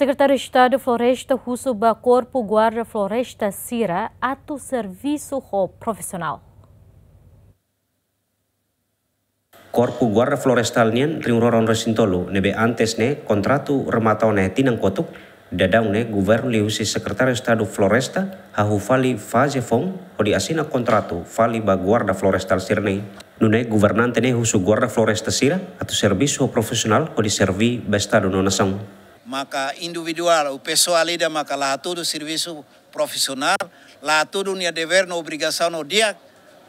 Sekretaris de Estado Floresta Russo Corpo Guarda Floresta Cira ato serviço profissional. Corpo Guarda Florestal nian ringroron resintolu nebe antes ne kontratu rematau ne tinang kotuk dadang ne guvern liusi sekretaris Estado Floresta hahu fali faze fong hodi asina kontratu fali ba Guarda Florestal sirne. Nune governante ne husu Guarda Floresta sira atau servisu profesional di servi bestado nonasang. maka individual, o pessoal lida maka lá todo serviço profissional, lá todo nia dever na obrigação no dia,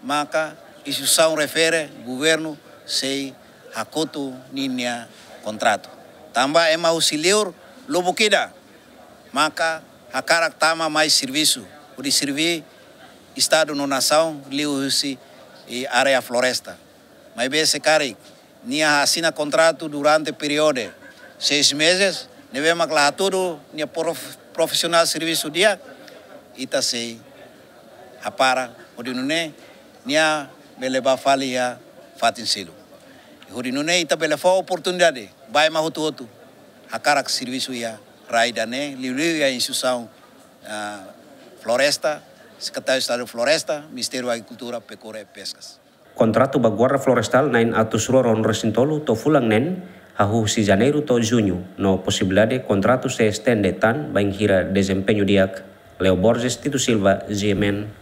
maka instituição refere governo sei hakoto nia contrato. Tamba é auxiliar lobo kida, maka hakarak tama mais serviço, o de servir estado no nação, liu si e área floresta. Mas bem, se cari, nia assina contrato durante período seis meses, Neve makla nia prof, profesional servis dia ita sei apara nune nia beleba falia ya fatin silu. nune ita belefa oportunidade bai mahutu hotu hakarak serviço ya rai ne ya insusau uh, ah, floresta sekretaris de Floresta, misteri wagi Agricultura, pekore y Pescas. Kontratu baguara florestal nain atus roron resintolu to fulang nen a si janeiro to junho, no possibilidade contrato se estende tan ba hira desempenho diak. Leo Borges, Tito Silva, Giemen,